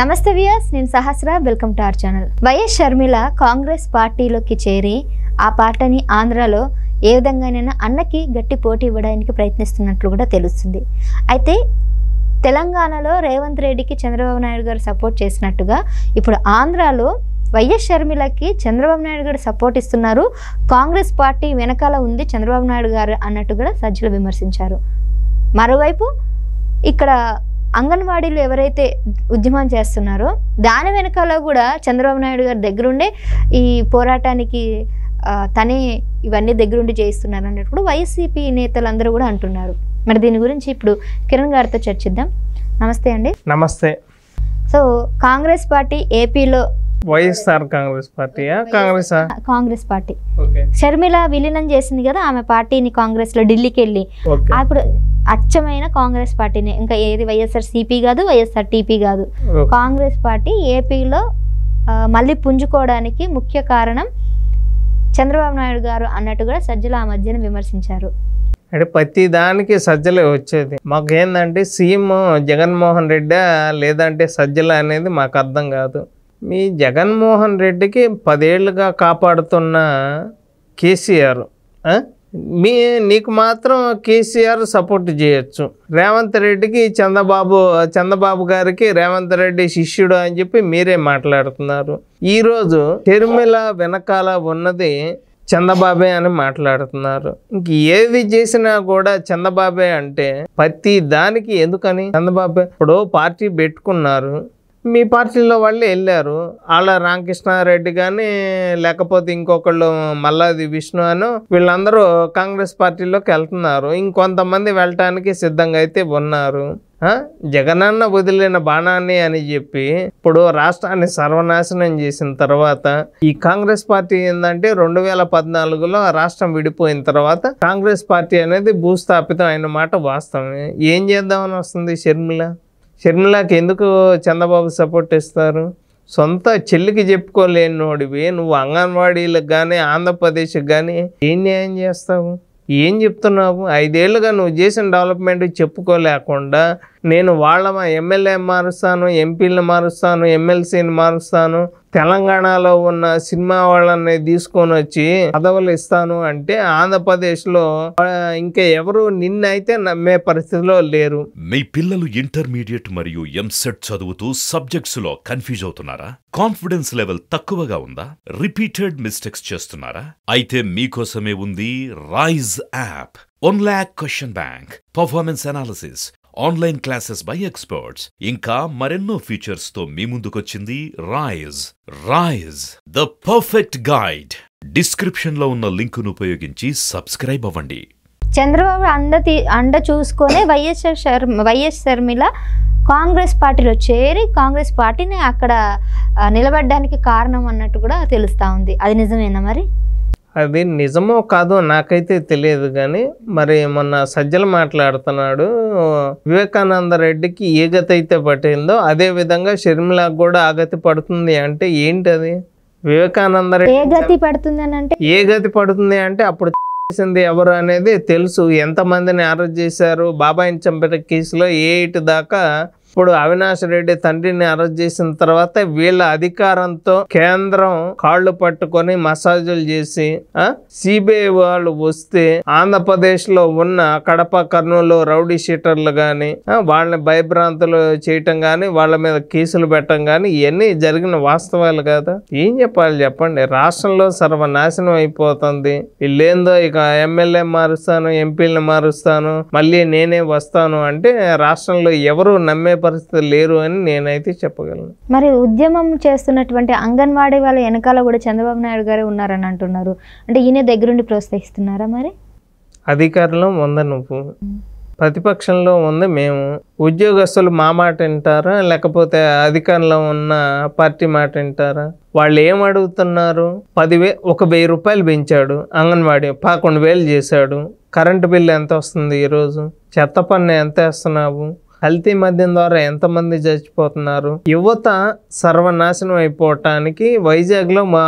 నమస్తే వియర్స్ నేను Sahasra welcome to our channel YS Sharmila Congress పార్టీలోకి చేరి ఆ పార్టీని ఆంధ్రాలో ఏ విధంగానైనా అన్నకి గట్టి పోటీ ఇవ్వడానికి ప్రయత్నిస్తున్నట్లు కూడా తెలుస్తుంది అయితే తెలంగాణలో రేవంత్ రెడ్డికి చంద్రబాబు నాయుడు గారు సపోర్ట్ చేసినట్టుగా ఇప్పుడు ఆంధ్రాలో వైఎస్ షర్మిలకి చంద్రబాబు నాయుడు గారు సపోర్ట్ ఇస్తున్నారు కాంగ్రెస్ పార్టీ వెనకాల ఉంది చంద్రబాబు నాయుడు గారు అన్నట్టు కూడా సజ్జలు విమర్శించారు మరోవైపు ఇక్కడ అంగన్వాడీలు ఎవరైతే ఉద్యమం చేస్తున్నారో దాని వెనకాల కూడా చంద్రబాబు నాయుడు గారి దగ్గరుండే ఈ పోరాటానికి తనే ఇవన్నీ దగ్గరుండి చేయిస్తున్నారు అన్నట్టు కూడా వైసీపీ నేతలందరూ కూడా అంటున్నారు మరి దీని గురించి ఇప్పుడు కిరణ్ గారితో చర్చిద్దాం నమస్తే అండి నమస్తే సో కాంగ్రెస్ పార్టీ ఏపీలో YSR Congress party Congress Congress party Sharmila విలీనం చేసింది కదా ఆమె పార్టీని కాంగ్రెస్ లో ఢిల్లీకి వెళ్ళి అప్పుడు అచ్చమైన కాంగ్రెస్ పార్టీనే ఇంకా ఏది వైఎస్ఆర్ సిపి కాదు వైఎస్ఆర్ టీపీ కాదు కాంగ్రెస్ పార్టీ ఏపీలో మళ్ళీ పుంజుకోవడానికి ముఖ్య కారణం చంద్రబాబు నాయుడు గారు అన్నట్టు కూడా సజ్జల ఆ మధ్యన విమర్శించారు అంటే ప్రతి దానికి సజ్జలే వచ్చేది మాకు ఏంటంటే సీఎం జగన్మోహన్ రెడ్డి లేదంటే సజ్జల అనేది మాకు అర్థం కాదు మీ జగన్మోహన్ రెడ్డికి పదేళ్లుగా కాపాడుతున్న కేసీఆర్ మీ నీకు మాత్రం కేసీఆర్ సపోర్ట్ చేయొచ్చు రేవంత్ రెడ్డికి చంద్రబాబు చంద్రబాబు గారికి రేవంత్ రెడ్డి శిష్యుడు అని చెప్పి మీరే మాట్లాడుతున్నారు ఈరోజు తిరుమల వెనకాల ఉన్నది చంద్రబాబే అని మాట్లాడుతున్నారు ఇంక ఏవి చేసినా కూడా చంద్రబాబే అంటే ప్రతి దానికి ఎందుకని చంద్రబాబే ఇప్పుడు పార్టీ పెట్టుకున్నారు మీ పార్టీలో వాళ్ళే వెళ్ళారు వాళ్ళ రామకృష్ణారెడ్డి కానీ లేకపోతే ఇంకొకళ్ళు మల్లాది విష్ణు అను వీళ్ళందరూ కాంగ్రెస్ పార్టీలోకి వెళ్తున్నారు ఇంకొంతమంది వెళ్ళటానికి సిద్ధంగా అయితే ఉన్నారు జగనన్న వదిలిన బాణాన్ని అని చెప్పి ఇప్పుడు రాష్ట్రాన్ని సర్వనాశనం చేసిన తర్వాత ఈ కాంగ్రెస్ పార్టీ ఏంటంటే రెండు వేల పద్నాలుగులో రాష్ట్రం విడిపోయిన తర్వాత కాంగ్రెస్ పార్టీ అనేది భూస్థాపితం అయిన మాట వాస్తవమే ఏం చేద్దామని వస్తుంది షర్మిల షర్మిలాకి ఎందుకు చంద్రబాబు సపోర్ట్ ఇస్తారు సొంత చెల్లికి నోడివి నువ్వు అంగన్వాడీలకు కానీ ఆంధ్రప్రదేశ్కి కానీ ఏం న్యాయం చేస్తావు ఏం చెప్తున్నావు ఐదేళ్లుగా నువ్వు చేసిన డెవలప్మెంట్ చెప్పుకోలేకుండా నేను వాళ్ళ ఎమ్మెల్యే మారుస్తాను ఎంపీలను మారుస్తాను ఎమ్మెల్సీని మారుస్తాను తెలంగాణలో ఉన్న సినిమా వాళ్ళని తీసుకొని వచ్చి పదవులు ఇస్తాను అంటే ఆంధ్రప్రదేశ్లో ఇంకా ఎవరు నిన్నైతే నమ్మే పరిస్థితిలో లేరు మీ పిల్లలు ఇంటర్మీడియట్ మరియు ఎంసెట్ చదువుతూ సబ్జెక్ట్స్ లో కన్ఫ్యూజ్ అవుతున్నారా కాన్ఫిడెన్స్ లెవెల్ తక్కువగా ఉందా రిపీటెడ్ మిస్టేక్స్ చేస్తున్నారా అయితే మీకోసమే ఉంది Rise app one lakh question bank performance analysis online classes by experts ఇంకా మరెన్నో ఫీచర్స్ తో మీ ముందుకొచ్చింది Rise Rise the perfect guide description లో ఉన్న లింకును ఉపయోగించి సబ్స్క్రైబ్ అవ్వండి చంద్రబాబు అండ అండ చూసుకొని వైఎస్ఆర్ శర్మ వైఎస్ శర్మిల కాంగ్రెస్ పార్టీలో చేరి కాంగ్రెస్ పార్టీని అక్కడ నిలబడడానికి కారణం అన్నట్టు కూడా తెలుస్తూ ఉంది అది నిజమేనా మరి అవి నిజమో కాదో నాకైతే తెలియదు కానీ మరి మొన్న సజ్జలు మాట్లాడుతున్నాడు వివేకానంద రెడ్డికి ఏ గతి అయితే పట్టిందో అదే విధంగా షర్మిలకు కూడా ఆగతి పడుతుంది అంటే ఏంటి అది వివేకానంద రెడ్డి గతి పడుతుంది అని అంటే ఏ గతి పడుతుంది అంటే అప్పుడు చేసింది ఎవరు అనేది తెలుసు ఎంతమందిని అరెస్ట్ చేశారు బాబాయిని చంపిన కేసులో ఏ ఇటు దాకా ఇప్పుడు అవినాష్ రెడ్డి తండ్రిని అరెస్ట్ చేసిన తర్వాత వీళ్ళ అధికారంతో కేంద్రం కాళ్ళు పట్టుకొని మసాజులు చేసి సిబిఐ వాళ్ళు వస్తే ఆంధ్రప్రదేశ్లో ఉన్న కడప కర్నూలు రౌడీ షీటర్లు కానీ వాళ్ళని భయభ్రాంతులు చేయటం కానీ వాళ్ళ మీద కేసులు పెట్టడం కానీ ఇవన్నీ జరిగిన వాస్తవాలు కదా ఏం చెప్పాలి చెప్పండి రాష్ట్రంలో సర్వనాశనం అయిపోతుంది వీళ్ళేందో ఇక ఎమ్మెల్యే మారుస్తాను ఎంపీలను మారుస్తాను మళ్ళీ నేనే వస్తాను అంటే రాష్ట్రంలో ఎవరు నమ్మే పరిస్థితులు లేరు అని నేనైతే చెప్పగలను మరి ఉద్యమం చేస్తున్నటువంటి అంగన్వాడీ వాళ్ళ వెనకాల కూడా చంద్రబాబు నాయుడు గారే ఉన్నారని అంటున్నారు అంటే ఈయన దగ్గరుండి ప్రోత్సహిస్తున్నారా మరి అధికారంలో ఉంద నువ్వు ప్రతిపక్షంలో ఉంది మేము ఉద్యోగస్తులు మా మాట వింటారా లేకపోతే అధికారంలో ఉన్న పార్టీ మాట వింటారా వాళ్ళు ఏం అడుగుతున్నారు పదివే ఒక వెయ్యి రూపాయలు పెంచాడు అంగన్వాడీ పదకొండు వేలు చేశాడు కరెంటు బిల్లు ఎంత వస్తుంది ఈరోజు చెత్త పన్ను ఎంత వేస్తున్నావు కల్తీ మద్యం ద్వారా ఎంతమంది చచ్చిపోతున్నారు యువత సర్వనాశనం అయిపోవటానికి వైజాగ్లో మా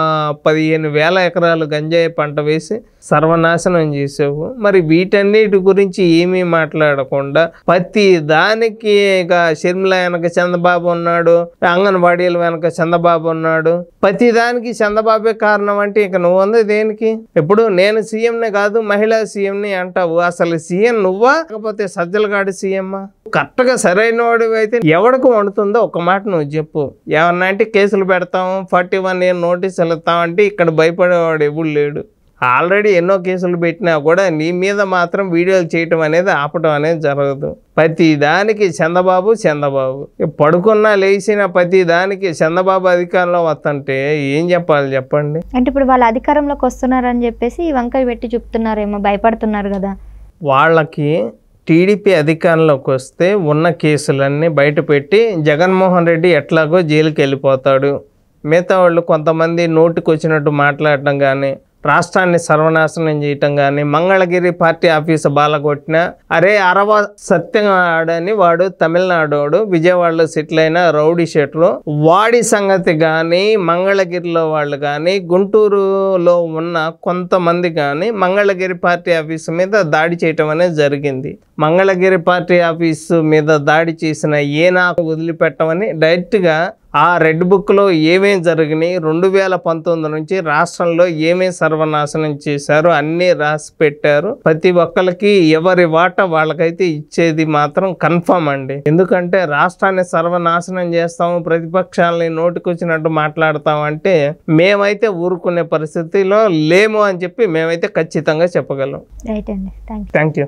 పదిహేను వేల ఎకరాలు గంజాయి పంట వేసి సర్వనాశనం చేసావు మరి వీటన్నిటి గురించి ఏమీ మాట్లాడకుండా ప్రతి దానికి ఇక షర్మిల వెనక చంద్రబాబు ఉన్నాడు అంగన్వాడీల వెనక చంద్రబాబు ఉన్నాడు ప్రతి దానికి చంద్రబాబే కారణం అంటే ఇక నువ్వు ఉంది దేనికి ఇప్పుడు నేను సీఎంనే కాదు మహిళా సీఎంని అంటావు అసలు సీఎం నువ్వా లేకపోతే సజ్జలగాడి సీఎమ్మా కరెక్ట్ కరెక్ట్గా సరైన వాడు అయితే ఎవడికి వండుతుందో ఒక మాట నువ్వు చెప్పు ఏమన్నా అంటే కేసులు పెడతాం ఫార్టీ వన్ ఇయర్ నోటీసు ఇస్తాం అంటే ఇక్కడ భయపడేవాడు ఎవడు లేడు ఆల్రెడీ ఎన్నో కేసులు పెట్టినా కూడా నీ మీద మాత్రం వీడియోలు చేయటం అనేది ఆపటం అనేది జరగదు ప్రతి దానికి చంద్రబాబు చంద్రబాబు పడుకున్నా లేచిన ప్రతి దానికి చంద్రబాబు అధికారంలో వస్తుంటే ఏం చెప్పాలి చెప్పండి అంటే ఇప్పుడు వాళ్ళు అధికారంలోకి వస్తున్నారని చెప్పేసి వంకాయ పెట్టి చెప్తున్నారేమో భయపడుతున్నారు కదా వాళ్ళకి టీడీపీ అధికారంలోకి వస్తే ఉన్న కేసులన్నీ బయటపెట్టి జగన్మోహన్ రెడ్డి ఎట్లాగో జైలుకి వెళ్ళిపోతాడు మిగతా వాళ్ళు కొంతమంది నోటికి వచ్చినట్టు మాట్లాడటం కానీ రాష్ట్రాన్ని సర్వనాశనం చేయటం కానీ మంగళగిరి పార్టీ ఆఫీసు బాలగొట్టిన అరే అరవ సత్యం ఆడని వాడు తమిళనాడోడు విజయవాడలో సెటిల్ అయిన రౌడీ షెట్లు వాడి సంగతి కానీ మంగళగిరిలో వాళ్ళు కానీ గుంటూరులో ఉన్న కొంతమంది కానీ మంగళగిరి పార్టీ ఆఫీసు మీద దాడి చేయటం అనేది జరిగింది మంగళగిరి పార్టీ ఆఫీసు మీద దాడి చేసిన ఏనా వదిలిపెట్టమని డైరెక్ట్గా ఆ రెడ్ బుక్లో ఏమేం జరిగినాయి రెండు వేల పంతొమ్మిది నుంచి రాష్ట్రంలో ఏమేం సర్వనాశనం చేశారు అన్నీ రాసి పెట్టారు ప్రతి ఒక్కరికి ఎవరి వాట వాళ్ళకైతే ఇచ్చేది మాత్రం కన్ఫామ్ అండి ఎందుకంటే రాష్ట్రాన్ని సర్వనాశనం చేస్తాము ప్రతిపక్షాలని నోటికొచ్చినట్టు మాట్లాడతాం అంటే మేమైతే ఊరుకునే పరిస్థితిలో లేము అని చెప్పి మేమైతే ఖచ్చితంగా చెప్పగలం థ్యాంక్ యూ